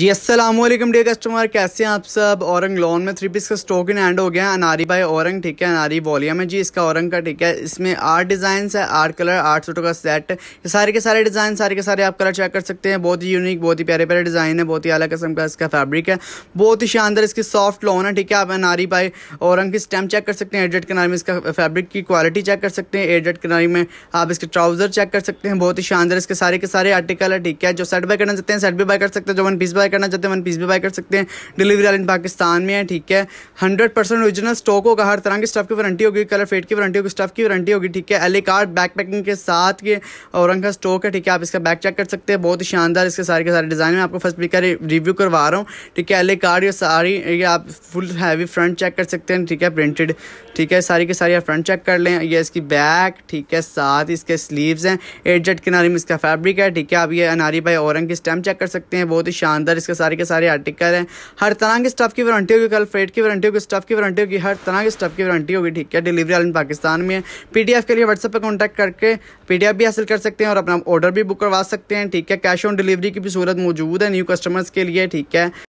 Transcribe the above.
जी अस्सलाम वालेकुम dear customer कैसे हैं आप सब औरंग लॉन में थ्री पीस का स्टॉक इन एंड हो गया है अनारी बाय औरंग ठीक है अनारी वॉल्यूम है जी इसका औरंग का ठीक है इसमें आठ डिजाइन है आठ कलर आठ सूटों का सेट ये सारे के सारे डिज़ाइन सारे के सारे आप कलर चेक कर सकते हैं बहुत ही यूनिक बहुत ही प्यारे प्यारे डिज़ाइन है बहुत ही अलग किस्म का इसका फैब्रिक है बहुत ही शानदार इसकी सॉफ्ट लॉन है ठीक है आप अनारी बाय औरंग की स्टैम चेक कर सकते हैं एडेड किनारे में इसका फैब्रिक की क्वालिटी चेक कर सकते हैं एडेड किनारे में आप इसके ट्राउज़र चेक कर सकते हैं बहुत ही शानदार इसके सारे के सारे आर्टिकल है ठीक है जो सेट बाय करना चाहते हैं सेट भी बाय कर सकते हैं जो वन पीस बाय बाय करना चाहते हैं वन पीस भी बाय कर सकते हैं डिलीवरी वाले पाकिस्तान में है ठीक है हंड्रेड परसेंट ओरिजिनल स्टॉक होगा हर तरह की स्टफ की वारंटी होगी कलर फेड की वारंटी होगी स्टफ की वारंटी होगी ठीक है एले कार्ड बैक पैकिंग के साथ के और का स्टॉक है ठीक है आप इसका बैक चेक कर सकते हैं बहुत ही शानदार इसके सारे के सारे डिज़ाइन में आपको फर्स्ट पीकर रिव्यू करवा रहा हूँ ठीक है एले कार्ड ये सारी ये आप फुल हैवी फ्रंट चेक कर सकते हैं ठीक है प्रिंटेड ठीक है सारी के सारी आप फ्रंट चेक कर लें यह इसकी बैक ठीक है साथ इसके स्लीव्स हैं एट जेट किनारे में इसका फैब्रिक है ठीक है आप ये अनारी भाई औरंग की स्टैम्प चेक कर सकते हैं बहुत ही शानदार अंदर इसके सारे के सारे आर्टिकल हैं हर तरह के स्टफ़ की वारंटी होगी कल फ्रेट की वारंटी होगी स्टफ़ की वारंटी होगी हर तरह के स्टफ़ की वारंटी होगी ठीक है डिलीवरी ऑल इन पाकिस्तान में है पी के लिए व्हाट्सअप पर कॉन्टैक्ट करके पी भी हासिल कर सकते हैं और अपना ऑर्डर भी बुक करवा सकते हैं ठीक है कैश ऑन डिलीवरी की भी सूरत मौजूद है न्यू कस्टमर्स के लिए ठीक है